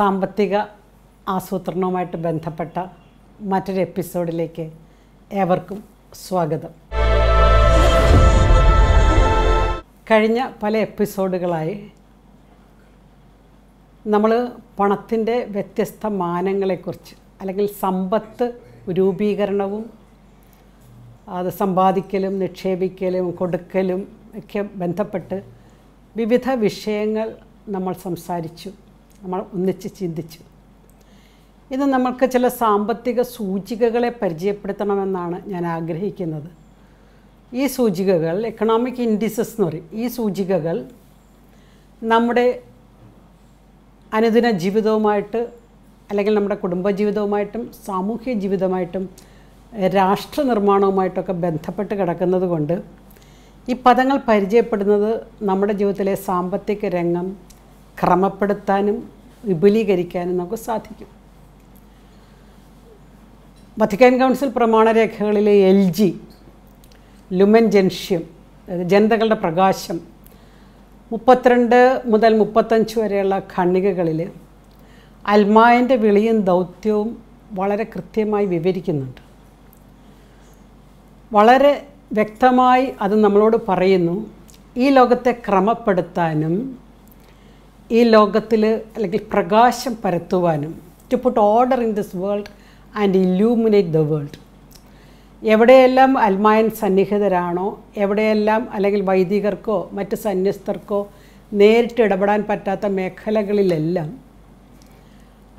സാമ്പത്തിക ആസൂത്രണവുമായിട്ട് ബന്ധപ്പെട്ട മറ്റൊരു എപ്പിസോഡിലേക്ക് ഏവർക്കും സ്വാഗതം കഴിഞ്ഞ പല എപ്പിസോഡുകളായി നമ്മൾ പണത്തിൻ്റെ വ്യത്യസ്ത മാനങ്ങളെക്കുറിച്ച് അല്ലെങ്കിൽ സമ്പത്ത് രൂപീകരണവും അത് സമ്പാദിക്കലും നിക്ഷേപിക്കലും കൊടുക്കലും ഒക്കെ ബന്ധപ്പെട്ട് വിവിധ വിഷയങ്ങൾ നമ്മൾ സംസാരിച്ചു നമ്മൾ ഒന്നിച്ച് ചിന്തിച്ചു ഇന്ന് നമ്മൾക്ക് ചില സാമ്പത്തിക സൂചികകളെ പരിചയപ്പെടുത്തണമെന്നാണ് ഞാൻ ആഗ്രഹിക്കുന്നത് ഈ സൂചികകൾ എക്കണോമിക് ഇൻഡിസസ് എന്ന് പറയും ഈ സൂചികകൾ നമ്മുടെ അനുദിന ജീവിതവുമായിട്ട് അല്ലെങ്കിൽ നമ്മുടെ കുടുംബജീവിതവുമായിട്ടും സാമൂഹ്യ ജീവിതമായിട്ടും രാഷ്ട്ര നിർമ്മാണവുമായിട്ടൊക്കെ ബന്ധപ്പെട്ട് കിടക്കുന്നത് കൊണ്ട് ഈ പദങ്ങൾ പരിചയപ്പെടുന്നത് നമ്മുടെ ജീവിതത്തിലെ സാമ്പത്തിക രംഗം ക്രമപ്പെടുത്താനും വിപുലീകരിക്കാനും നമുക്ക് സാധിക്കും വത്തിക്കാൻ കൗൺസിൽ പ്രമാണരേഖകളിലെ എൽ ജി ലുമൻ ജൻഷ്യം അതായത് ജനതകളുടെ പ്രകാശം മുപ്പത്തിരണ്ട് മുതൽ മുപ്പത്തഞ്ച് വരെയുള്ള ഖണ്ണികകളിൽ അൽമായൻ്റെ വിളിയും ദൗത്യവും വളരെ കൃത്യമായി വിവരിക്കുന്നുണ്ട് വളരെ വ്യക്തമായി അത് നമ്മളോട് പറയുന്നു ഈ ലോകത്തെ ക്രമപ്പെടുത്താനും ഈ ലോകത്തിൽ അല്ലെങ്കിൽ പ്രകാശം പരത്തുവാനും to put order in this world and illuminate the world എവിടെയെല്ലാം അൽമായൻ സന്നിഹിതരാണോ എവിടെയെല്ലാം അല്ലെങ്കിൽ വൈദികർക്കോ മറ്റ് സന്യസ്തർക്കോ നേരിട്ട് ഇടപെടാൻ പറ്റാത്ത മേഖലകളിലെല്ലാം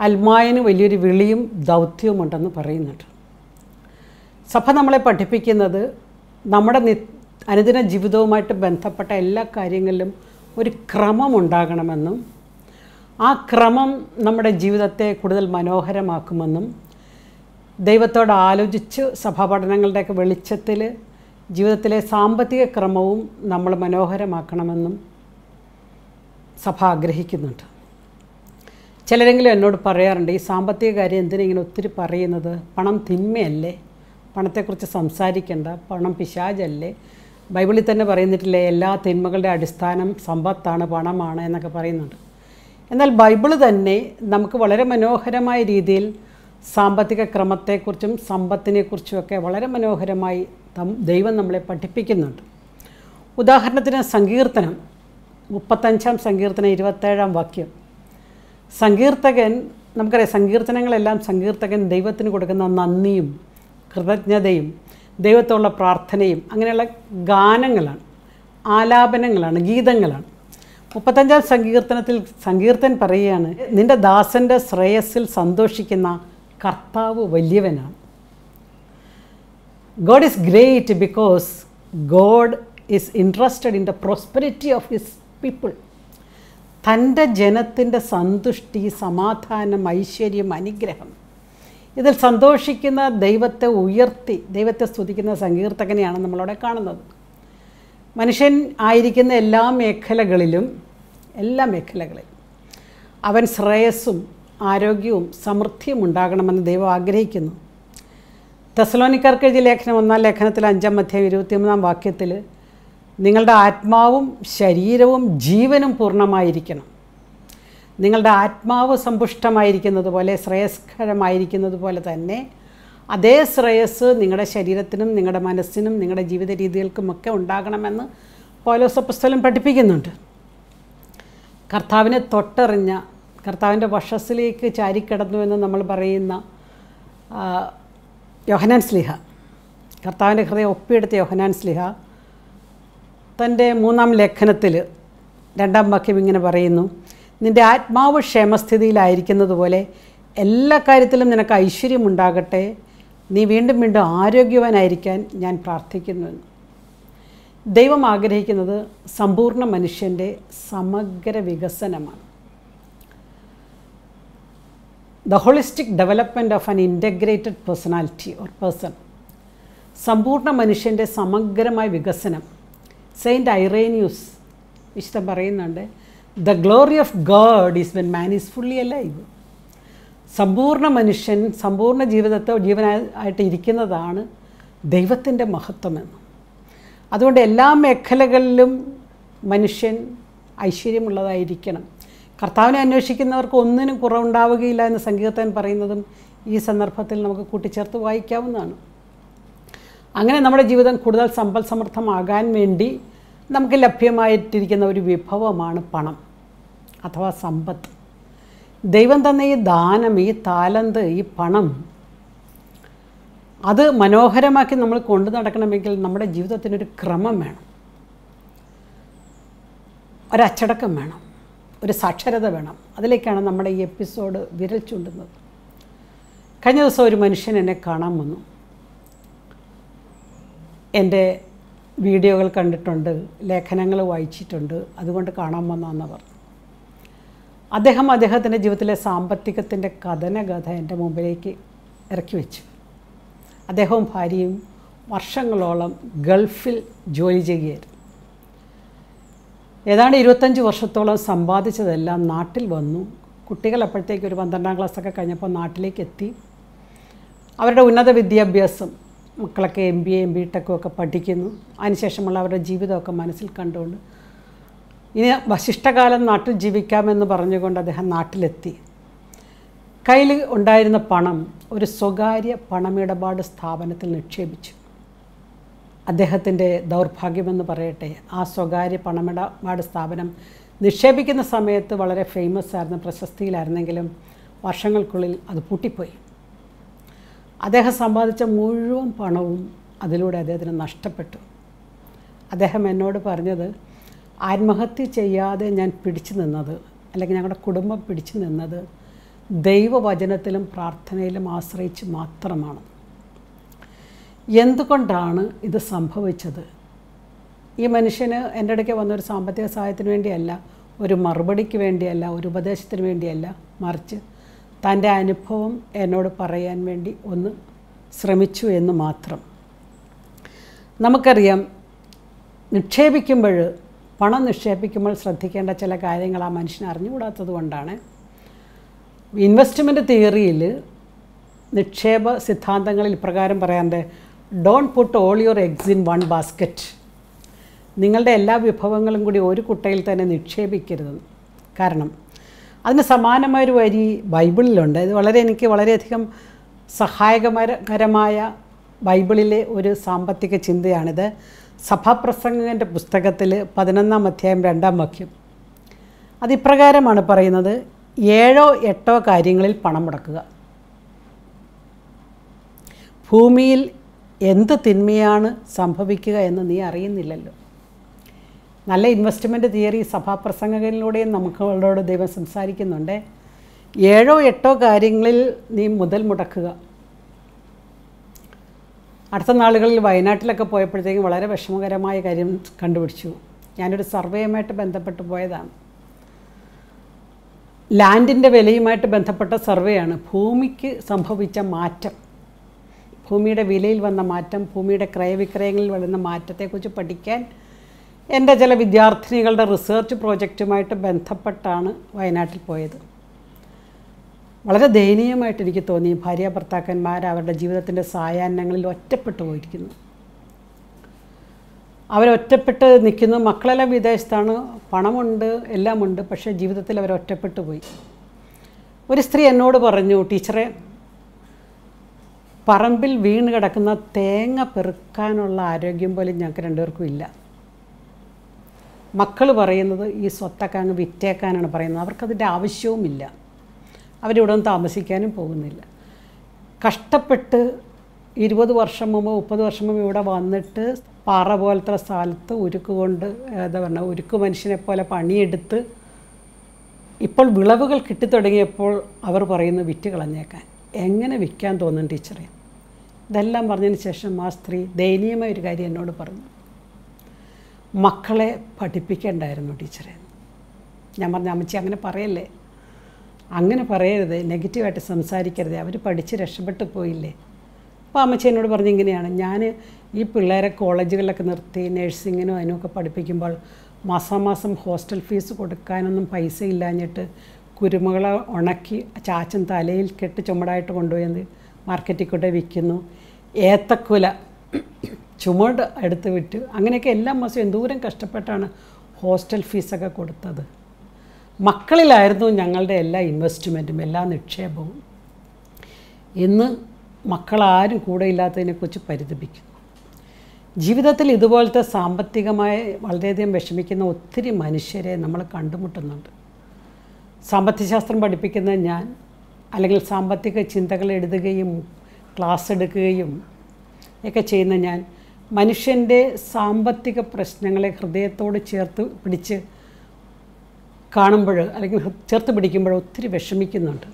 അൽമായന് വലിയൊരു വിളിയും ദൗത്യവുമുണ്ടെന്ന് പറയുന്നുണ്ട് സഭ നമ്മളെ പഠിപ്പിക്കുന്നത് നമ്മുടെ നി അനുദിന ജീവിതവുമായിട്ട് ബന്ധപ്പെട്ട എല്ലാ കാര്യങ്ങളിലും ഒരു ക്രമമുണ്ടാകണമെന്നും ആ ക്രമം നമ്മുടെ ജീവിതത്തെ കൂടുതൽ മനോഹരമാക്കുമെന്നും ദൈവത്തോട് ആലോചിച്ച് സഭാപഠനങ്ങളുടെയൊക്കെ വെളിച്ചത്തിൽ ജീവിതത്തിലെ സാമ്പത്തിക ക്രമവും നമ്മൾ മനോഹരമാക്കണമെന്നും സഭ ആഗ്രഹിക്കുന്നുണ്ട് ചിലരെങ്കിലും എന്നോട് പറയാറുണ്ട് ഈ സാമ്പത്തിക കാര്യം ഇങ്ങനെ ഒത്തിരി പറയുന്നത് പണം തിന്മയല്ലേ പണത്തെക്കുറിച്ച് സംസാരിക്കേണ്ട പണം പിശാചല്ലേ ബൈബിളിൽ തന്നെ പറയുന്നിട്ടില്ലേ എല്ലാ തിന്മകളുടെ അടിസ്ഥാനം സമ്പത്താണ് പണമാണ് എന്നൊക്കെ പറയുന്നുണ്ട് എന്നാൽ ബൈബിൾ തന്നെ നമുക്ക് വളരെ മനോഹരമായ രീതിയിൽ സാമ്പത്തിക ക്രമത്തെക്കുറിച്ചും സമ്പത്തിനെക്കുറിച്ചുമൊക്കെ വളരെ മനോഹരമായി ദൈവം നമ്മളെ പഠിപ്പിക്കുന്നുണ്ട് ഉദാഹരണത്തിന് സങ്കീർത്തനം മുപ്പത്തഞ്ചാം സങ്കീർത്തനം ഇരുപത്തേഴാം വാക്യം സങ്കീർത്തകൻ നമുക്കറിയാം സങ്കീർത്തനങ്ങളെല്ലാം സങ്കീർത്തകൻ ദൈവത്തിന് കൊടുക്കുന്ന നന്ദിയും കൃതജ്ഞതയും ദൈവത്തോടുള്ള പ്രാർത്ഥനയും അങ്ങനെയുള്ള ഗാനങ്ങളാണ് ആലാപനങ്ങളാണ് ഗീതങ്ങളാണ് മുപ്പത്തഞ്ചാം സങ്കീർത്തനത്തിൽ സങ്കീർത്തൻ പറയുകയാണ് നിൻ്റെ ദാസൻ്റെ ശ്രേയസ്സിൽ സന്തോഷിക്കുന്ന കർത്താവ് വലിയവനാണ് God is great because God is interested in the prosperity of his people തൻ്റെ ജനത്തിൻ്റെ സന്തുഷ്ടി സമാധാനം ഐശ്വര്യം അനുഗ്രഹം ഇതിൽ സന്തോഷിക്കുന്ന ദൈവത്തെ ഉയർത്തി ദൈവത്തെ സ്തുതിക്കുന്ന സങ്കീർത്തകനെയാണ് നമ്മളവിടെ കാണുന്നത് മനുഷ്യൻ ആയിരിക്കുന്ന എല്ലാ മേഖലകളിലും എല്ലാ മേഖലകളിലും അവൻ ശ്രേയസ്സും ആരോഗ്യവും സമൃദ്ധിയും ഉണ്ടാകണമെന്ന് ദൈവം ആഗ്രഹിക്കുന്നു തെസലോനിക്കാർക്ക് എഴുതിയ ലേഖനം ഒന്നാം ലേഖനത്തിൽ അഞ്ചാം മധ്യം ഇരുപത്തിമൂന്നാം വാക്യത്തിൽ നിങ്ങളുടെ ആത്മാവും ശരീരവും ജീവനും പൂർണ്ണമായിരിക്കണം നിങ്ങളുടെ ആത്മാവ് സമ്പുഷ്ടമായിരിക്കുന്നത് പോലെ ശ്രേയസ്കരമായിരിക്കുന്നത് പോലെ തന്നെ അതേ ശ്രേയസ് നിങ്ങളുടെ ശരീരത്തിനും നിങ്ങളുടെ മനസ്സിനും നിങ്ങളുടെ ജീവിത രീതികൾക്കുമൊക്കെ ഉണ്ടാകണമെന്ന് പൗലോസപ്പുസ്തലം പഠിപ്പിക്കുന്നുണ്ട് കർത്താവിനെ തൊട്ടറിഞ്ഞ കർത്താവിൻ്റെ വഷസ്സിലേക്ക് ചാരിക്കിടന്നു എന്ന് നമ്മൾ പറയുന്ന യോഹനാൻ സ്ലിഹ കർത്താവിൻ്റെ ഹൃദയം ഒപ്പിയെടുത്ത യോഹനാൻ സ്ലിഹ തൻ്റെ മൂന്നാം ലേഖനത്തിൽ രണ്ടാം വാക്യം ഇങ്ങനെ പറയുന്നു നിൻ്റെ ആത്മാവ് പോലെ എല്ലാ കാര്യത്തിലും നിനക്ക് ഐശ്വര്യം ഉണ്ടാകട്ടെ നീ വീണ്ടും വീണ്ടും ആരോഗ്യവാനായിരിക്കാൻ ഞാൻ പ്രാർത്ഥിക്കുന്നു ദൈവം ആഗ്രഹിക്കുന്നത് സമ്പൂർണ്ണ മനുഷ്യൻ്റെ സമഗ്ര വികസനമാണ് the holistic development of an integrated personality or person സമ്പൂർണ്ണ മനുഷ്യൻ്റെ സമഗ്രമായ വികസനം സെയിൻറ്റ് ഐറേനിയൂസ് വിശുദ്ധം പറയുന്നുണ്ട് the glory of God is when man is fully അല്ല അലൈവ് സമ്പൂർണ്ണ മനുഷ്യൻ സമ്പൂർണ്ണ ജീവിതത്തെ ജീവനായിട്ട് ഇരിക്കുന്നതാണ് ദൈവത്തിൻ്റെ മഹത്വമെന്ന് അതുകൊണ്ട് എല്ലാ മേഖലകളിലും മനുഷ്യൻ ഐശ്വര്യമുള്ളതായിരിക്കണം കർത്താവിനെ അന്വേഷിക്കുന്നവർക്ക് ഒന്നിനും കുറവുണ്ടാവുകയില്ല എന്ന് സങ്കീർത്തൻ പറയുന്നതും ഈ സന്ദർഭത്തിൽ നമുക്ക് കൂട്ടിച്ചേർത്ത് വായിക്കാവുന്നതാണ് അങ്ങനെ നമ്മുടെ ജീവിതം കൂടുതൽ സമ്പൽ സമൃദ്ധമാകാൻ വേണ്ടി നമുക്ക് ലഭ്യമായിട്ടിരിക്കുന്ന ഒരു വിഭവമാണ് പണം അഥവാ സമ്പത്ത് ദൈവം തന്ന ഈ ദാനം ഈ താലന്ത് ഈ പണം അത് മനോഹരമാക്കി നമ്മൾ കൊണ്ടു നടക്കണമെങ്കിൽ നമ്മുടെ ജീവിതത്തിനൊരു ക്രമം വേണം ഒരച്ചടക്കം വേണം ഒരു സാക്ഷരത വേണം അതിലേക്കാണ് നമ്മുടെ ഈ എപ്പിസോഡ് വിരൽ ചൂണ്ടുന്നത് കഴിഞ്ഞ ദിവസം ഒരു മനുഷ്യൻ എന്നെ കാണാൻ വന്നു എൻ്റെ വീഡിയോകൾ കണ്ടിട്ടുണ്ട് ലേഖനങ്ങൾ വായിച്ചിട്ടുണ്ട് അതുകൊണ്ട് കാണാൻ വന്നാന്ന് പറഞ്ഞു അദ്ദേഹം അദ്ദേഹത്തിൻ്റെ ജീവിതത്തിലെ സാമ്പത്തികത്തിൻ്റെ കഥ എൻ്റെ മുമ്പിലേക്ക് ഇറക്കി വെച്ചു അദ്ദേഹവും ഭാര്യയും വർഷങ്ങളോളം ഗൾഫിൽ ജോലി ചെയ്യുകയായിരുന്നു ഏതാണ്ട് ഇരുപത്തഞ്ച് വർഷത്തോളം സമ്പാദിച്ചതെല്ലാം നാട്ടിൽ വന്നു കുട്ടികൾ അപ്പോഴത്തേക്ക് ഒരു പന്ത്രണ്ടാം ക്ലാസ്സൊക്കെ കഴിഞ്ഞപ്പോൾ നാട്ടിലേക്ക് എത്തി അവരുടെ ഉന്നത വിദ്യാഭ്യാസം മക്കളൊക്കെ M B A M B ടെക്കും ഒക്കെ പഠിക്കുന്നു അതിനുശേഷമുള്ള അവരുടെ ജീവിതമൊക്കെ മനസ്സിൽ കണ്ടുകൊണ്ട് ഇനി വശിഷ്ടകാലം നാട്ടിൽ ജീവിക്കാമെന്ന് പറഞ്ഞുകൊണ്ട് അദ്ദേഹം നാട്ടിലെത്തി കയ്യിൽ ഉണ്ടായിരുന്ന പണം ഒരു സ്വകാര്യ പണമിടപാട് സ്ഥാപനത്തിൽ നിക്ഷേപിച്ചു അദ്ദേഹത്തിൻ്റെ ദൗർഭാഗ്യമെന്ന് പറയട്ടെ ആ സ്വകാര്യ പണമിടപാട് സ്ഥാപനം നിക്ഷേപിക്കുന്ന സമയത്ത് വളരെ ഫേമസ് ആയിരുന്നു പ്രശസ്തിയിലായിരുന്നെങ്കിലും വർഷങ്ങൾക്കുള്ളിൽ അത് പൂട്ടിപ്പോയി അദ്ദേഹം സമ്പാദിച്ച മുഴുവൻ പണവും അതിലൂടെ അദ്ദേഹത്തിന് നഷ്ടപ്പെട്ടു അദ്ദേഹം എന്നോട് പറഞ്ഞത് ആത്മഹത്യ ചെയ്യാതെ ഞാൻ പിടിച്ചു നിന്നത് അല്ലെങ്കിൽ ഞങ്ങളുടെ കുടുംബം പിടിച്ചു നിന്നത് ദൈവവചനത്തിലും പ്രാർത്ഥനയിലും ആശ്രയിച്ച് മാത്രമാണ് എന്തുകൊണ്ടാണ് ഇത് സംഭവിച്ചത് ഈ മനുഷ്യന് എൻ്റെ ഇടയ്ക്ക് വന്നൊരു സാമ്പത്തിക സഹായത്തിന് വേണ്ടിയല്ല ഒരു മറുപടിക്ക് വേണ്ടിയല്ല ഒരു ഉപദേശത്തിന് വേണ്ടിയല്ല മറിച്ച് തൻ്റെ അനുഭവം എന്നോട് പറയാൻ വേണ്ടി ഒന്ന് ശ്രമിച്ചു എന്ന് മാത്രം നമുക്കറിയാം നിക്ഷേപിക്കുമ്പോൾ പണം നിക്ഷേപിക്കുമ്പോൾ ശ്രദ്ധിക്കേണ്ട ചില കാര്യങ്ങൾ ആ മനുഷ്യൻ അറിഞ്ഞുകൂടാത്തത് കൊണ്ടാണ് ഇൻവെസ്റ്റ്മെൻറ്റ് തിയറിയിൽ നിക്ഷേപ സിദ്ധാന്തങ്ങളിൽ ഇപ്രകാരം പറയാതെ don't put all your eggs in one basket നിങ്ങളുടെ എല്ലാ വിഭവങ്ങളും കൂടി ഒരു കുട്ടയിൽ തന്നെ നിക്ഷേപിക്കരുത് കാരണം അതിന് സമാനമായൊരു വരി ബൈബിളിലുണ്ട് ഇത് വളരെ എനിക്ക് വളരെയധികം സഹായകരമായ ബൈബിളിലെ ഒരു സാമ്പത്തിക ചിന്തയാണിത് സഭാപ്രസംഗൻ്റെ പുസ്തകത്തിൽ പതിനൊന്നാം അധ്യായം രണ്ടാം വാക്യം അതിപ്രകാരമാണ് പറയുന്നത് ഏഴോ എട്ടോ കാര്യങ്ങളിൽ പണം മുടക്കുക ഭൂമിയിൽ എന്ത് തിന്മയാണ് സംഭവിക്കുക എന്ന് നീ അറിയുന്നില്ലല്ലോ നല്ല ഇൻവെസ്റ്റ്മെൻ്റ് തിയറി സഭാപ്രസംഗങ്ങളിലൂടെയും നമുക്കവളോട് ദൈവം സംസാരിക്കുന്നുണ്ട് ഏഴോ എട്ടോ കാര്യങ്ങളിൽ നീ മുതൽ മുടക്കുക അടുത്ത നാളുകളിൽ വയനാട്ടിലൊക്കെ പോയപ്പോഴത്തേക്കും വളരെ വിഷമകരമായ കാര്യം കണ്ടുപിടിച്ചു ഞാനൊരു സർവേയുമായിട്ട് ബന്ധപ്പെട്ട് പോയതാണ് ലാൻഡിൻ്റെ വിലയുമായിട്ട് ബന്ധപ്പെട്ട സർവേയാണ് ഭൂമിക്ക് സംഭവിച്ച മാറ്റം ഭൂമിയുടെ വിലയിൽ വന്ന മാറ്റം ഭൂമിയുടെ ക്രയവിക്രയങ്ങളിൽ വരുന്ന മാറ്റത്തെക്കുറിച്ച് പഠിക്കാൻ എൻ്റെ ചില വിദ്യാർത്ഥിനികളുടെ റിസർച്ച് പ്രോജക്റ്റുമായിട്ട് ബന്ധപ്പെട്ടാണ് വയനാട്ടിൽ പോയത് വളരെ ദയനീയമായിട്ട് എനിക്ക് തോന്നി ഭാര്യ ഭർത്താക്കന്മാർ അവരുടെ ജീവിതത്തിൻ്റെ സായാഹ്നങ്ങളിൽ ഒറ്റപ്പെട്ടു പോയിരിക്കുന്നു അവരൊറ്റപ്പെട്ട് നിൽക്കുന്നു മക്കളെല്ലാം വിദേശത്താണ് പണമുണ്ട് എല്ലാമുണ്ട് പക്ഷേ ജീവിതത്തിൽ അവരൊറ്റപ്പെട്ടു പോയി ഒരു സ്ത്രീ എന്നോട് പറഞ്ഞു ടീച്ചറെ പറമ്പിൽ വീണ് കിടക്കുന്ന തേങ്ങ പെറുക്കാനുള്ള ആരോഗ്യം പോലും ഞങ്ങൾക്ക് രണ്ടുപേർക്കും ഇല്ല മക്കൾ പറയുന്നത് ഈ സ്വത്തൊക്കെ അങ്ങ് വിറ്റേക്കാനാണ് പറയുന്നത് അവർക്കതിൻ്റെ ആവശ്യവുമില്ല അവരിവിടെ ഒന്നും താമസിക്കാനും പോകുന്നില്ല കഷ്ടപ്പെട്ട് ഇരുപത് വർഷം മുമ്പ് മുപ്പത് വർഷം മുമ്പ് ഇവിടെ വന്നിട്ട് പാറ പോലത്തെ സ്ഥലത്ത് ഉരുക്ക് കൊണ്ട് എന്താ പറയുക ഉരുക്ക് മനുഷ്യനെ പോലെ പണിയെടുത്ത് ഇപ്പോൾ വിളവുകൾ കിട്ടിത്തുടങ്ങിയപ്പോൾ അവർ പറയുന്നു വിറ്റ് കളഞ്ഞേക്കാൻ എങ്ങനെ വിൽക്കാൻ തോന്നുന്നു ടീച്ചറെ ഇതെല്ലാം പറഞ്ഞതിന് ശേഷം ആ സ്ത്രീ ദയനീയമായ ഒരു കാര്യം എന്നോട് പറഞ്ഞു മക്കളെ പഠിപ്പിക്കേണ്ടായിരുന്നു ടീച്ചറെ ഞാൻ പറഞ്ഞ അമ്മച്ചി അങ്ങനെ പറയല്ലേ അങ്ങനെ പറയരുത് നെഗറ്റീവായിട്ട് സംസാരിക്കരുത് അവർ പഠിച്ച് രക്ഷപ്പെട്ടു പോയില്ലേ അപ്പോൾ അമ്മച്ചി എന്നോട് പറഞ്ഞു ഇങ്ങനെയാണ് ഞാൻ ഈ പിള്ളേരെ കോളേജുകളിലൊക്കെ നിർത്തി നഴ്സിങ്ങിനും അതിനുമൊക്കെ പഠിപ്പിക്കുമ്പോൾ മാസാമാസം ഹോസ്റ്റൽ ഫീസ് കൊടുക്കാനൊന്നും പൈസ ഇല്ലാഞ്ഞിട്ട് കുരുമകളെ ഉണക്കി ചാച്ചൻ തലയിൽ കെട്ടി ചുമടായിട്ട് കൊണ്ടുപോയത് മാർക്കറ്റിൽ കൂടെ വിൽക്കുന്നു ഏത്തക്കുല ചുമട് എടുത്ത് വിറ്റ് അങ്ങനെയൊക്കെ എല്ലാ മാസവും എന്തോരം കഷ്ടപ്പെട്ടാണ് ഹോസ്റ്റൽ ഫീസൊക്കെ കൊടുത്തത് മക്കളിലായിരുന്നു ഞങ്ങളുടെ എല്ലാ ഇൻവെസ്റ്റ്മെൻറ്റും എല്ലാ നിക്ഷേപവും ഇന്ന് മക്കളാരും കൂടെ ഇല്ലാത്തതിനെക്കുറിച്ച് പരിതപിക്കുന്നു ജീവിതത്തിൽ ഇതുപോലത്തെ സാമ്പത്തികമായി വളരെയധികം വിഷമിക്കുന്ന ഒത്തിരി മനുഷ്യരെ നമ്മൾ കണ്ടുമുട്ടുന്നുണ്ട് സാമ്പത്തികശാസ്ത്രം പഠിപ്പിക്കുന്ന ഞാൻ അല്ലെങ്കിൽ സാമ്പത്തിക ചിന്തകൾ എഴുതുകയും ക്ലാസ് എടുക്കുകയും ഒക്കെ ചെയ്യുന്ന ഞാൻ മനുഷ്യൻ്റെ സാമ്പത്തിക പ്രശ്നങ്ങളെ ഹൃദയത്തോട് ചേർത്ത് പിടിച്ച് കാണുമ്പോൾ അല്ലെങ്കിൽ ചേർത്ത് പിടിക്കുമ്പോഴോ ഒത്തിരി വിഷമിക്കുന്നുണ്ട്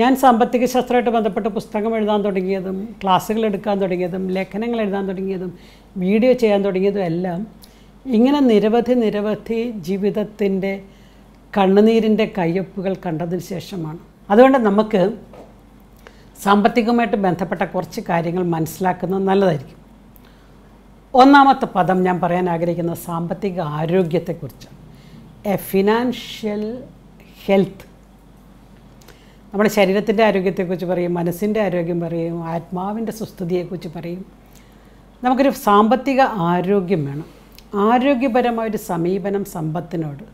ഞാൻ സാമ്പത്തിക ശാസ്ത്രമായിട്ട് ബന്ധപ്പെട്ട് പുസ്തകം എഴുതാൻ തുടങ്ങിയതും ക്ലാസ്സുകൾ എടുക്കാൻ തുടങ്ങിയതും ലേഖനങ്ങൾ എഴുതാൻ തുടങ്ങിയതും വീഡിയോ ചെയ്യാൻ തുടങ്ങിയതും എല്ലാം ഇങ്ങനെ നിരവധി നിരവധി ജീവിതത്തിൻ്റെ കണ്ണുനീരിൻ്റെ കയ്യൊപ്പുകൾ കണ്ടതിന് ശേഷമാണ് അതുകൊണ്ട് നമുക്ക് സാമ്പത്തികമായിട്ട് ബന്ധപ്പെട്ട കുറച്ച് കാര്യങ്ങൾ മനസ്സിലാക്കുന്നത് നല്ലതായിരിക്കും ഒന്നാമത്തെ പദം ഞാൻ പറയാൻ ആഗ്രഹിക്കുന്ന സാമ്പത്തിക ആരോഗ്യത്തെക്കുറിച്ച് എ ഫിനാൻഷ്യൽ ഹെൽത്ത് നമ്മുടെ ശരീരത്തിൻ്റെ ആരോഗ്യത്തെക്കുറിച്ച് പറയും മനസ്സിൻ്റെ ആരോഗ്യം പറയും ആത്മാവിൻ്റെ സുസ്ഥിതിയെക്കുറിച്ച് പറയും നമുക്കൊരു സാമ്പത്തിക ആരോഗ്യം വേണം ആരോഗ്യപരമായൊരു സമീപനം സമ്പത്തിനോട്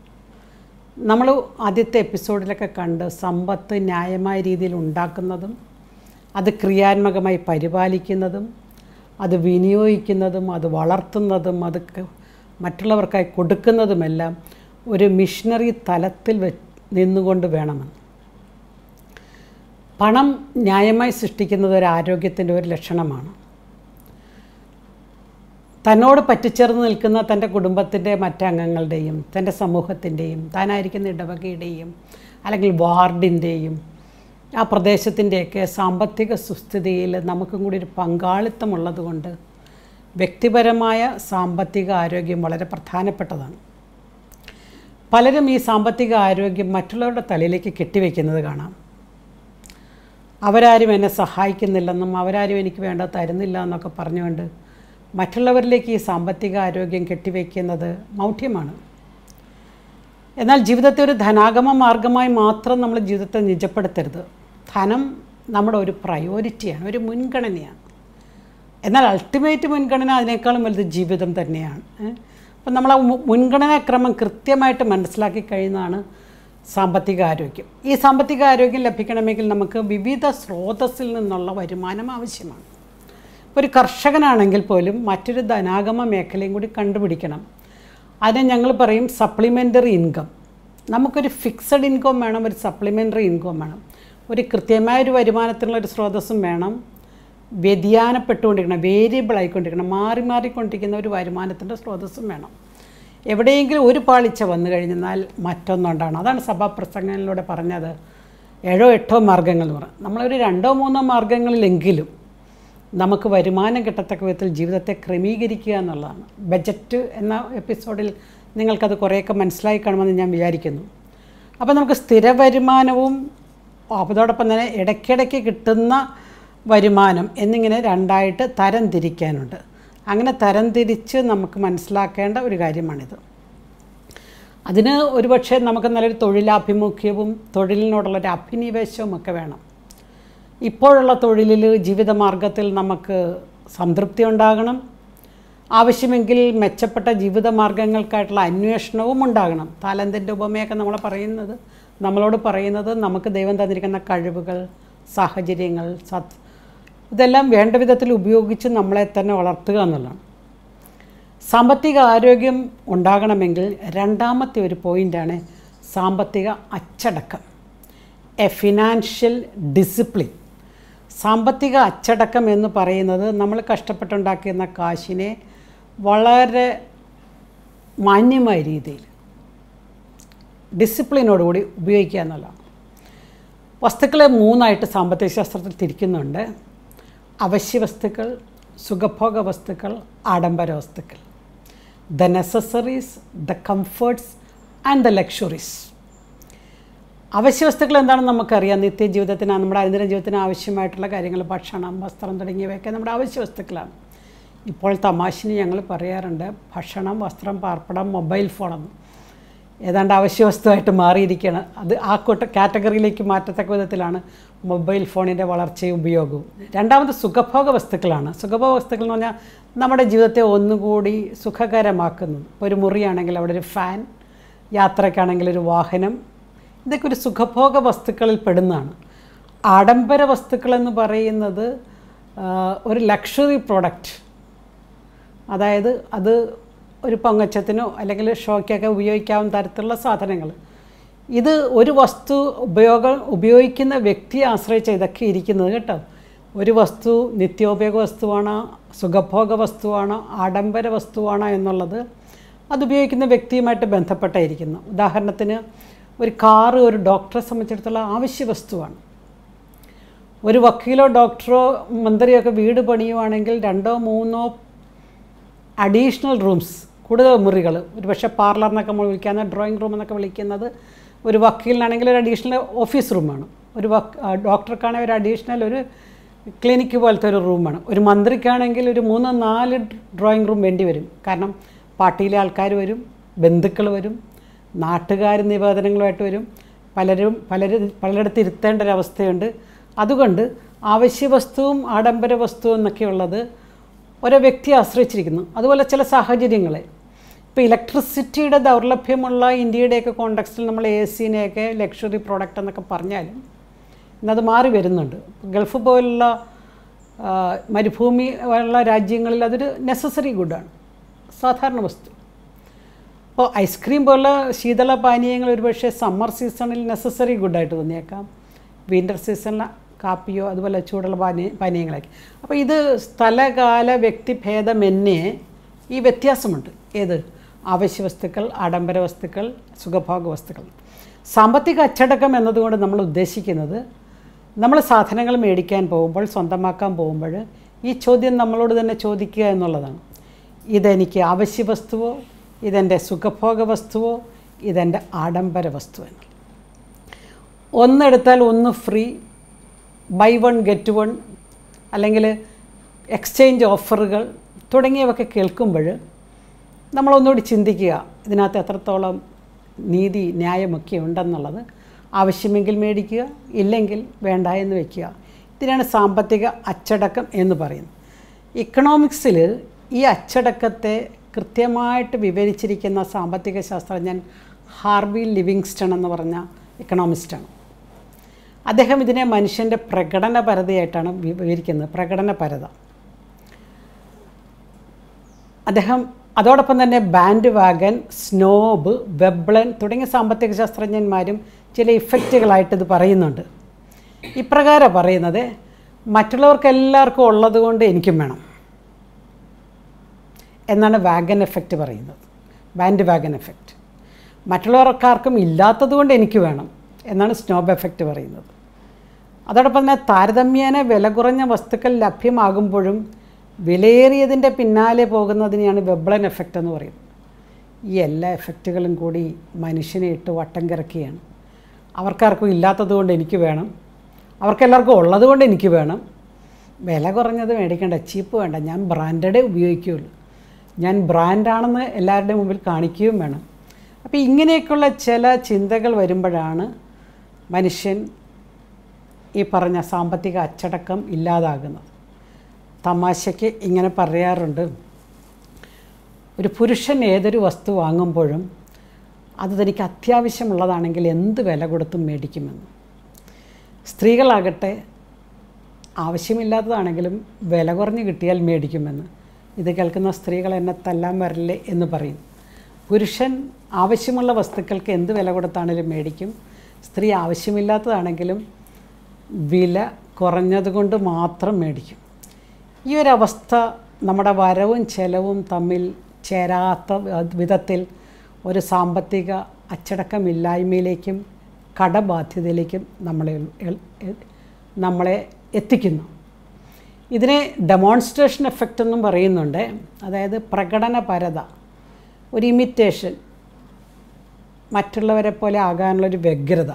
നമ്മൾ ആദ്യത്തെ എപ്പിസോഡിലൊക്കെ കണ്ട് സമ്പത്ത് ന്യായമായ രീതിയിൽ ഉണ്ടാക്കുന്നതും അത് ക്രിയാത്മകമായി പരിപാലിക്കുന്നതും അത് വിനിയോഗിക്കുന്നതും അത് വളർത്തുന്നതും അത് മറ്റുള്ളവർക്കായി കൊടുക്കുന്നതുമെല്ലാം ഒരു മിഷനറി തലത്തിൽ വെ നിന്നുകൊണ്ട് വേണമെന്ന് പണം ന്യായമായി സൃഷ്ടിക്കുന്നത് ഒരു ആരോഗ്യത്തിൻ്റെ ഒരു ലക്ഷണമാണ് തന്നോട് പറ്റിച്ചേർന്ന് നിൽക്കുന്ന തൻ്റെ കുടുംബത്തിൻ്റെ മറ്റംഗങ്ങളുടെയും തൻ്റെ സമൂഹത്തിൻ്റെയും താനായിരിക്കുന്ന ഇടവകയുടെയും അല്ലെങ്കിൽ വാർഡിൻ്റെയും ആ പ്രദേശത്തിൻ്റെയൊക്കെ സാമ്പത്തിക സുസ്ഥിതിയിൽ നമുക്കും കൂടി ഒരു പങ്കാളിത്തമുള്ളതുകൊണ്ട് വ്യക്തിപരമായ സാമ്പത്തിക ആരോഗ്യം വളരെ പ്രധാനപ്പെട്ടതാണ് പലരും ഈ സാമ്പത്തിക ആരോഗ്യം മറ്റുള്ളവരുടെ തലയിലേക്ക് കെട്ടിവെക്കുന്നത് കാണാം അവരാരും എന്നെ സഹായിക്കുന്നില്ലെന്നും അവരാരും എനിക്ക് വേണ്ട തരുന്നില്ല എന്നൊക്കെ പറഞ്ഞുകൊണ്ട് മറ്റുള്ളവരിലേക്ക് ഈ സാമ്പത്തിക ആരോഗ്യം കെട്ടിവെക്കുന്നത് മൗഢ്യമാണ് എന്നാൽ ജീവിതത്തെ ഒരു ധനാഗമ മാർഗമായി മാത്രം നമ്മൾ ജീവിതത്തെ നിജപ്പെടുത്തരുത് ധനം നമ്മുടെ ഒരു പ്രയോരിറ്റിയാണ് ഒരു മുൻഗണനയാണ് എന്നാൽ അൾട്ടിമേറ്റ് മുൻഗണന അതിനേക്കാളും വലുത് ജീവിതം തന്നെയാണ് അപ്പം നമ്മൾ ആ മുൻഗണനാക്രമം കൃത്യമായിട്ട് മനസ്സിലാക്കി കഴിയുന്നതാണ് സാമ്പത്തിക ആരോഗ്യം ഈ സാമ്പത്തിക ആരോഗ്യം ലഭിക്കണമെങ്കിൽ നമുക്ക് വിവിധ സ്രോതസ്സിൽ നിന്നുള്ള വരുമാനം ആവശ്യമാണ് ഇപ്പോൾ ഒരു കർഷകനാണെങ്കിൽ പോലും മറ്റൊരു ധനാഗമ മേഖലയും കൂടി കണ്ടുപിടിക്കണം അതിനെ ഞങ്ങൾ പറയും സപ്ലിമെൻ്ററി ഇൻകം നമുക്കൊരു ഫിക്സഡ് ഇൻകം വേണം ഒരു സപ്ലിമെൻ്ററി ഇൻകം വേണം ഒരു കൃത്യമായ ഒരു വരുമാനത്തിനുള്ള ഒരു സ്രോതസ്സും വേണം വ്യതിയാനപ്പെട്ടുകൊണ്ടിരിക്കണം വേരിയബിൾ ആയിക്കൊണ്ടിരിക്കണം മാറി മാറിക്കൊണ്ടിരിക്കുന്ന ഒരു വരുമാനത്തിൻ്റെ സ്രോതസ്സും വേണം എവിടെയെങ്കിലും ഒരു പാളിച്ച വന്നു കഴിഞ്ഞാൽ മറ്റൊന്നുണ്ടാണ് അതാണ് സഭാപ്രസംഗങ്ങളിലൂടെ പറഞ്ഞത് ഏഴോ എട്ടോ മാർഗ്ഗങ്ങൾ എന്ന് പറഞ്ഞു നമ്മളൊരു രണ്ടോ മൂന്നോ മാർഗ്ഗങ്ങളിലെങ്കിലും നമുക്ക് വരുമാനം കിട്ടത്തക്ക വിധത്തിൽ ജീവിതത്തെ ക്രമീകരിക്കുക എന്നുള്ളതാണ് ബജറ്റ് എന്ന എപ്പിസോഡിൽ നിങ്ങൾക്കത് കുറേയൊക്കെ മനസ്സിലായി കാണുമെന്ന് ഞാൻ വിചാരിക്കുന്നു അപ്പോൾ നമുക്ക് സ്ഥിര വരുമാനവും അതോടൊപ്പം തന്നെ ഇടയ്ക്കിടയ്ക്ക് കിട്ടുന്ന വരുമാനം എന്നിങ്ങനെ രണ്ടായിട്ട് തരംതിരിക്കാനുണ്ട് അങ്ങനെ തരംതിരിച്ച് നമുക്ക് മനസ്സിലാക്കേണ്ട ഒരു കാര്യമാണിത് അതിന് ഒരുപക്ഷെ നമുക്ക് നല്ലൊരു തൊഴിലാഭിമുഖ്യവും തൊഴിലിനോടുള്ളൊരു അഭിനിവേശവും ഒക്കെ വേണം ഇപ്പോഴുള്ള തൊഴിലിൽ ജീവിതമാർഗത്തിൽ നമുക്ക് സംതൃപ്തി ഉണ്ടാകണം ആവശ്യമെങ്കിൽ മെച്ചപ്പെട്ട ജീവിതമാർഗങ്ങൾക്കായിട്ടുള്ള അന്വേഷണവും ഉണ്ടാകണം താലന്തിൻ്റെ ഉപമയൊക്കെ നമ്മൾ പറയുന്നത് നമ്മളോട് പറയുന്നത് നമുക്ക് ദൈവം തന്നിരിക്കുന്ന കഴിവുകൾ സാഹചര്യങ്ങൾ സത് ഇതെല്ലാം വേണ്ട വിധത്തിൽ ഉപയോഗിച്ച് നമ്മളെ തന്നെ വളർത്തുക എന്നുള്ളതാണ് സാമ്പത്തിക ആരോഗ്യം ഉണ്ടാകണമെങ്കിൽ രണ്ടാമത്തെ ഒരു പോയിൻ്റാണ് സാമ്പത്തിക അച്ചടക്കം എ ഫിനാൻഷ്യൽ ഡിസിപ്ലിൻ സാമ്പത്തിക അച്ചടക്കം എന്ന് പറയുന്നത് നമ്മൾ കഷ്ടപ്പെട്ടുണ്ടാക്കിയെന്ന കാശിനെ വളരെ മാന്യമായ രീതിയിൽ ഡിസിപ്ലിനോടുകൂടി ഉപയോഗിക്കുക എന്നുള്ളതാണ് വസ്തുക്കളെ മൂന്നായിട്ട് സാമ്പത്തിക ശാസ്ത്രത്തിൽ തിരിക്കുന്നുണ്ട് അവശ്യ വസ്തുക്കൾ സുഖഭോഗ വസ്തുക്കൾ ആഡംബര വസ്തുക്കൾ the necessaries the comforts and the luxuries അവശ്യ വസ്തുക്കൾ എന്താണെന്ന് നമുക്കറിയാം നിത്യജീവിതത്തിന് നമ്മുടെ അനുദിന ജീവിതത്തിന് ആവശ്യമായിട്ടുള്ള കാര്യങ്ങൾ ഭക്ഷണം വസ്ത്രം തുടങ്ങിയവയൊക്കെ നമ്മുടെ അവശ്യ വസ്തുക്കളാണ് ഇപ്പോൾ തമാശിന് ഞങ്ങൾ പറയാറുണ്ട് ഭക്ഷണം വസ്ത്രം പാർപ്പിടം മൊബൈൽ ഫോണെന്ന് ഏതാണ്ട് അവശ്യവസ്തുവായിട്ട് മാറിയിരിക്കുകയാണ് അത് ആ കൂട്ട കാറ്റഗറിയിലേക്ക് മാറ്റത്തക്ക വിധത്തിലാണ് മൊബൈൽ ഫോണിൻ്റെ വളർച്ചയും ഉപയോഗവും രണ്ടാമത് സുഖഭോഗ വസ്തുക്കളാണ് സുഖഭോഗ വസ്തുക്കൾ എന്ന് പറഞ്ഞാൽ നമ്മുടെ ജീവിതത്തെ ഒന്നുകൂടി സുഖകരമാക്കുന്നു ഒരു മുറിയാണെങ്കിൽ അവിടെ ഒരു ഫാൻ യാത്രയ്ക്കാണെങ്കിൽ ഒരു വാഹനം ഇതൊക്കെ ഒരു സുഖഭോഗ വസ്തുക്കളിൽ പെടുന്നതാണ് ആഡംബര വസ്തുക്കളെന്ന് പറയുന്നത് ഒരു ലക്ഷറി പ്രോഡക്റ്റ് അതായത് അത് ഒരു പൊങ്ങച്ചത്തിനോ അല്ലെങ്കിൽ ഷോയ്ക്കൊക്കെ ഉപയോഗിക്കാവുന്ന തരത്തിലുള്ള സാധനങ്ങൾ ഇത് ഒരു വസ്തു ഉപയോഗം ഉപയോഗിക്കുന്ന വ്യക്തിയെ ആശ്രയിച്ച ഇതൊക്കെ ഇരിക്കുന്നത് കേട്ടോ ഒരു വസ്തു നിത്യോപയോഗ വസ്തുവാണോ സുഖഭോഗ വസ്തുവാണോ ആഡംബര വസ്തുവാണോ എന്നുള്ളത് അത് ഉപയോഗിക്കുന്ന വ്യക്തിയുമായിട്ട് ബന്ധപ്പെട്ടായിരിക്കുന്നു ഉദാഹരണത്തിന് ഒരു കാറ് ഒരു ഡോക്ടറെ സംബന്ധിച്ചിടത്തോളം ആവശ്യ വസ്തുവാണ് ഒരു വക്കീലോ ഡോക്ടറോ മന്ത്രിയോ ഒക്കെ വീട് പണിയുവാണെങ്കിൽ രണ്ടോ മൂന്നോ അഡീഷണൽ റൂംസ് കൂടുതൽ മുറികൾ പക്ഷേ പാർലർ എന്നൊക്കെ നമ്മൾ വിളിക്കുന്ന ഡ്രോയിങ് റൂം എന്നൊക്കെ വിളിക്കുന്നത് ഒരു വക്കീലിനാണെങ്കിൽ ഒരു അഡീഷണൽ ഓഫീസ് റൂമാണ് ഒരു ഡോക്ടർക്കാണെങ്കിൽ ഒരു അഡീഷണൽ ഒരു ക്ലിനിക്ക് പോലത്തെ ഒരു റൂമാണ് ഒരു മന്ത്രിക്കാണെങ്കിൽ ഒരു മൂന്ന് നാല് ഡ്രോയിങ് റൂം വേണ്ടി വരും കാരണം പാർട്ടിയിലെ ആൾക്കാർ വരും ബന്ധുക്കൾ വരും നാട്ടുകാർ നിവേദനങ്ങളുമായിട്ട് വരും പലരും പലർ പലയിടത്ത് ഇരുത്തേണ്ട ഒരു അവസ്ഥയുണ്ട് അതുകൊണ്ട് ആവശ്യ വസ്തുവും ആഡംബര വസ്തുവും എന്നൊക്കെയുള്ളത് ഉള്ളത് ഓരോ വ്യക്തിയെ ആശ്രയിച്ചിരിക്കുന്നു അതുപോലെ ചില സാഹചര്യങ്ങളെ ഇപ്പോൾ ഇലക്ട്രിസിറ്റിയുടെ ദൗർലഭ്യമുള്ള ഇന്ത്യയുടെയൊക്കെ കോണ്ടക്സ്റ്റിൽ നമ്മൾ എ സിനെയൊക്കെ ലക്ഷറി പ്രോഡക്റ്റ് എന്നൊക്കെ പറഞ്ഞാലും ഇന്നത് മാറി വരുന്നുണ്ട് ഗൾഫ് പോലുള്ള മരുഭൂമി ഉള്ള രാജ്യങ്ങളിൽ അതൊരു നെസസറി ഗുഡാണ് സാധാരണ വസ്തു അപ്പോൾ ഐസ്ക്രീം പോലുള്ള ശീതള പാനീയങ്ങൾ ഒരുപക്ഷെ സമ്മർ സീസണിൽ നെസസറി ഗുഡായിട്ട് തോന്നിയേക്കാം വിൻ്റർ സീസണിൽ കാപ്പിയോ അതുപോലെ ചൂടുള്ള പാനീയ പാനീയങ്ങളൊക്കെ അപ്പോൾ ഇത് സ്ഥലകാല വ്യക്തിഭേദമെന്നേ ഈ വ്യത്യാസമുണ്ട് ഏത് ആവശ്യ വസ്തുക്കൾ ആഡംബര വസ്തുക്കൾ സുഖഭോഗ വസ്തുക്കൾ സാമ്പത്തിക അച്ചടക്കം എന്നതുകൊണ്ട് നമ്മൾ ഉദ്ദേശിക്കുന്നത് നമ്മൾ സാധനങ്ങൾ മേടിക്കാൻ പോകുമ്പോൾ സ്വന്തമാക്കാൻ പോകുമ്പോൾ ഈ ചോദ്യം നമ്മളോട് തന്നെ ചോദിക്കുക എന്നുള്ളതാണ് ഇതെനിക്ക് ആവശ്യ വസ്തുവോ ഇതെൻ്റെ സുഖഭോഗ വസ്തുവോ ഇതെൻ്റെ ആഡംബര വസ്തു എന്നുള്ളത് ഒന്നെടുത്താൽ ഒന്ന് free buy one get one അല്ലെങ്കിൽ എക്സ്ചേഞ്ച് ഓഫറുകൾ തുടങ്ങിയവയൊക്കെ കേൾക്കുമ്പോൾ നമ്മളൊന്നുകൂടി ചിന്തിക്കുക ഇതിനകത്ത് എത്രത്തോളം നീതി ന്യായമൊക്കെ ഉണ്ടെന്നുള്ളത് ആവശ്യമെങ്കിൽ മേടിക്കുക ഇല്ലെങ്കിൽ വേണ്ട എന്ന് വയ്ക്കുക ഇതിനാണ് സാമ്പത്തിക അച്ചടക്കം എന്ന് പറയുന്നത് ഇക്കണോമിക്സിൽ ഈ അച്ചടക്കത്തെ കൃത്യമായിട്ട് വിവരിച്ചിരിക്കുന്ന സാമ്പത്തിക ശാസ്ത്രജ്ഞൻ ഹാർവി ലിവിങ്സ്റ്റൺ എന്ന് പറഞ്ഞ ഇക്കണോമിസ്റ്റാണ് അദ്ദേഹം ഇതിനെ മനുഷ്യൻ്റെ പ്രകടനപരതയായിട്ടാണ് വിവരിക്കുന്നത് പ്രകടനപരത അദ്ദേഹം അതോടൊപ്പം തന്നെ ബാൻഡ് വാഗൻ സ്നോബ് വെബ്ലൻ തുടങ്ങിയ സാമ്പത്തിക ശാസ്ത്രജ്ഞന്മാരും ചില ഇഫക്റ്റുകളായിട്ട് ഇത് പറയുന്നുണ്ട് ഇപ്രകാരം പറയുന്നത് മറ്റുള്ളവർക്ക് എല്ലാവർക്കും ഉള്ളത് കൊണ്ട് എനിക്കും വേണം എന്നാണ് വാഗൻ എഫക്റ്റ് പറയുന്നത് ബാൻഡ് വാഗൻ എഫക്റ്റ് മറ്റുള്ളവർക്കാർക്കും ഇല്ലാത്തത് കൊണ്ട് എനിക്ക് വേണം എന്നാണ് സ്നോബ് എഫക്റ്റ് പറയുന്നത് അതോടൊപ്പം തന്നെ താരതമ്യേന വില കുറഞ്ഞ വസ്തുക്കൾ ലഭ്യമാകുമ്പോഴും വിലയേറിയതിൻ്റെ പിന്നാലെ പോകുന്നതിനെയാണ് വെബ്ലൻ എഫക്റ്റ് എന്ന് പറയുന്നത് ഈ എല്ലാ എഫക്റ്റുകളും കൂടി മനുഷ്യനെ ഇട്ട് വട്ടം കിറക്കുകയാണ് അവർക്കാർക്കും ഇല്ലാത്തതുകൊണ്ട് എനിക്ക് വേണം അവർക്കെല്ലാവർക്കും ഉള്ളതുകൊണ്ട് എനിക്ക് വേണം വില കുറഞ്ഞത് മേടിക്കേണ്ട ചീപ്പ് വേണ്ട ഞാൻ ബ്രാൻഡഡേ ഉപയോഗിക്കുകയുള്ളൂ ഞാൻ ബ്രാൻഡാണെന്ന് എല്ലാവരുടെ മുമ്പിൽ കാണിക്കുകയും വേണം അപ്പോൾ ഇങ്ങനെയൊക്കെയുള്ള ചില ചിന്തകൾ വരുമ്പോഴാണ് മനുഷ്യൻ ഈ പറഞ്ഞ സാമ്പത്തിക അച്ചടക്കം ഇല്ലാതാകുന്നത് തമാശയ്ക്ക് ഇങ്ങനെ പറയാറുണ്ട് ഒരു പുരുഷൻ ഏതൊരു വസ്തു വാങ്ങുമ്പോഴും അത് തനിക്ക് അത്യാവശ്യമുള്ളതാണെങ്കിൽ എന്ത് വില കൊടുത്തും മേടിക്കുമെന്ന് സ്ത്രീകളാകട്ടെ ആവശ്യമില്ലാത്തതാണെങ്കിലും വില കുറഞ്ഞ് കിട്ടിയാൽ മേടിക്കുമെന്ന് ഇത് കേൾക്കുന്ന സ്ത്രീകൾ എന്നെ തല്ലാൻ വരില്ലേ എന്ന് പറയും പുരുഷൻ ആവശ്യമുള്ള വസ്തുക്കൾക്ക് എന്ത് വില കൊടുത്താണെങ്കിലും മേടിക്കും സ്ത്രീ ആവശ്യമില്ലാത്തതാണെങ്കിലും വില കുറഞ്ഞതുകൊണ്ട് മാത്രം മേടിക്കും ഈ ഒരു അവസ്ഥ നമ്മുടെ വരവും ചെലവും തമ്മിൽ ചേരാത്ത വിധത്തിൽ ഒരു സാമ്പത്തിക അച്ചടക്കമില്ലായ്മയിലേക്കും കടബാധ്യതയിലേക്കും നമ്മളെ നമ്മളെ എത്തിക്കുന്നു ഇതിനെ ഡെമോൺസ്ട്രേഷൻ എഫക്റ്റ് എന്നും പറയുന്നുണ്ട് അതായത് പ്രകടനപരത ഒരു ഇമിറ്റേഷൻ മറ്റുള്ളവരെ പോലെ ആകാനുള്ളൊരു വ്യഗ്രത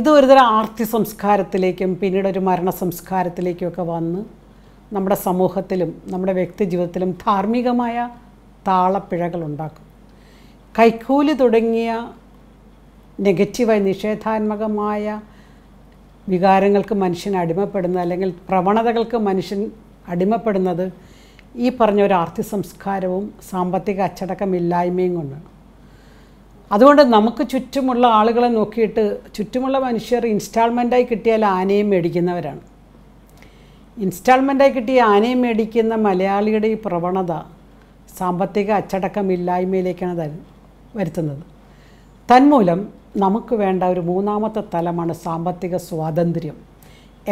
ഇത് ഒരുതരം ആർത്തി സംസ്കാരത്തിലേക്കും പിന്നീട് ഒരു മരണ സംസ്കാരത്തിലേക്കുമൊക്കെ വന്ന് നമ്മുടെ സമൂഹത്തിലും നമ്മുടെ വ്യക്തി ജീവിതത്തിലും ധാർമ്മികമായ താളപ്പിഴകൾ ഉണ്ടാക്കും കൈക്കൂലി തുടങ്ങിയ നെഗറ്റീവായി നിഷേധാത്മകമായ വികാരങ്ങൾക്ക് മനുഷ്യൻ അടിമപ്പെടുന്ന അല്ലെങ്കിൽ പ്രവണതകൾക്ക് മനുഷ്യൻ അടിമപ്പെടുന്നത് ഈ പറഞ്ഞ ഒരു ആർത്തി സംസ്കാരവും സാമ്പത്തിക അച്ചടക്കമില്ലായ്മയും കൊണ്ടാണ് അതുകൊണ്ട് നമുക്ക് ചുറ്റുമുള്ള ആളുകളെ നോക്കിയിട്ട് ചുറ്റുമുള്ള മനുഷ്യർ ഇൻസ്റ്റാൾമെൻ്റായി കിട്ടിയാൽ ആനയും മേടിക്കുന്നവരാണ് ഇൻസ്റ്റാൾമെൻറ്റായി കിട്ടിയ ആനയെ മേടിക്കുന്ന മലയാളിയുടെ ഈ പ്രവണത സാമ്പത്തിക അച്ചടക്കമില്ലായ്മയിലേക്കാണ് തരു വരുത്തുന്നത് തന്മൂലം നമുക്ക് വേണ്ട ഒരു മൂന്നാമത്തെ തലമാണ് സാമ്പത്തിക സ്വാതന്ത്ര്യം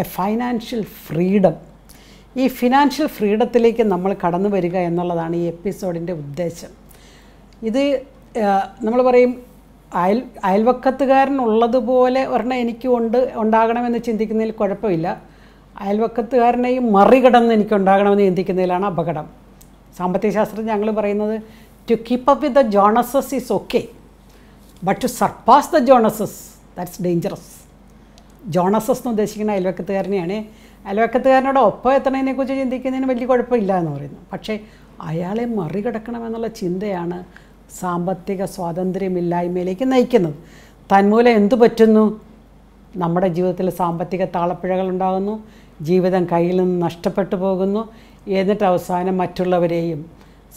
എ ഫൈനാൻഷ്യൽ ഫ്രീഡം ഈ ഫിനാൻഷ്യൽ ഫ്രീഡത്തിലേക്ക് നമ്മൾ കടന്നു വരിക എന്നുള്ളതാണ് ഈ എപ്പിസോഡിൻ്റെ ഉദ്ദേശം ഇത് നമ്മൾ പറയും അയൽ അയൽവക്കത്തുകാരനുള്ളതുപോലെ ഒരെണ്ണം എനിക്കുണ്ട് ഉണ്ട് ഉണ്ടാകണമെന്ന് ചിന്തിക്കുന്നതിൽ കുഴപ്പമില്ല അയൽവക്കത്തുകാരനെയും മറികടന്ന് എനിക്കുണ്ടാകണമെന്ന് ചിന്തിക്കുന്നതിലാണ് അപകടം സാമ്പത്തിക ശാസ്ത്രം ഞങ്ങൾ പറയുന്നത് to keep up with the Joneses is okay but to surpass the Joneses that's dangerous Joneses എന്ന് ഉദ്ദേശിക്കുന്ന അയൽവക്കത്തുകാരനെയാണ് അയൽവക്കത്തുകാരനോട് ഒപ്പം എത്തണതിനെക്കുറിച്ച് ചിന്തിക്കുന്നതിന് വലിയ കുഴപ്പമില്ല എന്ന് പറയുന്നു പക്ഷേ അയാളെ മറികടക്കണമെന്നുള്ള ചിന്തയാണ് സാമ്പത്തിക സ്വാതന്ത്ര്യമില്ലായ്മയിലേക്ക് നയിക്കുന്നത് തന്മൂലം എന്തു പറ്റുന്നു നമ്മുടെ ജീവിതത്തിൽ സാമ്പത്തിക താളപ്പിഴകൾ ഉണ്ടാകുന്നു ജീവിതം കയ്യിൽ നിന്ന് നഷ്ടപ്പെട്ടു പോകുന്നു എന്നിട്ട് അവസാനം മറ്റുള്ളവരെയും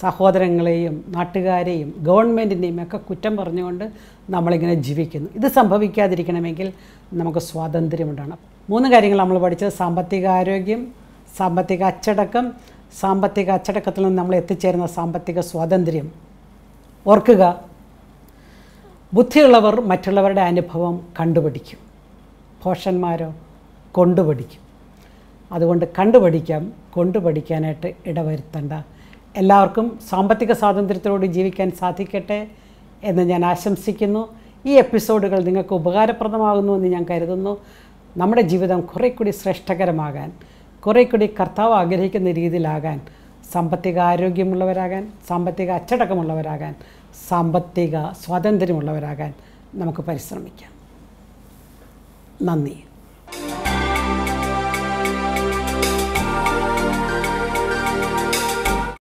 സഹോദരങ്ങളെയും നാട്ടുകാരെയും ഗവൺമെൻറ്റിൻ്റെയും ഒക്കെ കുറ്റം പറഞ്ഞുകൊണ്ട് നമ്മളിങ്ങനെ ജീവിക്കുന്നു ഇത് സംഭവിക്കാതിരിക്കണമെങ്കിൽ നമുക്ക് സ്വാതന്ത്ര്യമുണ്ടാണ് മൂന്ന് കാര്യങ്ങൾ നമ്മൾ പഠിച്ചത് സാമ്പത്തിക ആരോഗ്യം സാമ്പത്തിക അച്ചടക്കം സാമ്പത്തിക അച്ചടക്കത്തിൽ നിന്ന് നമ്മൾ എത്തിച്ചേരുന്ന സാമ്പത്തിക സ്വാതന്ത്ര്യം ഓർക്കുക ബുദ്ധിയുള്ളവർ മറ്റുള്ളവരുടെ അനുഭവം കണ്ടുപിടിക്കും പോഷന്മാരോ കൊണ്ടുപിടിക്കും അതുകൊണ്ട് കണ്ടുപഠിക്കാം കൊണ്ടുപഠിക്കാനായിട്ട് ഇടവരുത്തണ്ട എല്ലാവർക്കും സാമ്പത്തിക സ്വാതന്ത്ര്യത്തിലൂടെ ജീവിക്കാൻ സാധിക്കട്ടെ എന്ന് ഞാൻ ആശംസിക്കുന്നു ഈ എപ്പിസോഡുകൾ നിങ്ങൾക്ക് ഉപകാരപ്രദമാകുന്നു എന്ന് ഞാൻ കരുതുന്നു നമ്മുടെ ജീവിതം കുറേ കൂടി ശ്രേഷ്ഠകരമാകാൻ കുറേ കൂടി കർത്താവ് ആഗ്രഹിക്കുന്ന രീതിയിലാകാൻ സാമ്പത്തിക ആരോഗ്യമുള്ളവരാകാൻ സാമ്പത്തിക അച്ചടക്കമുള്ളവരാകാൻ സാമ്പത്തിക സ്വാതന്ത്ര്യമുള്ളവരാകാൻ നമുക്ക് പരിശ്രമിക്കാം നന്ദി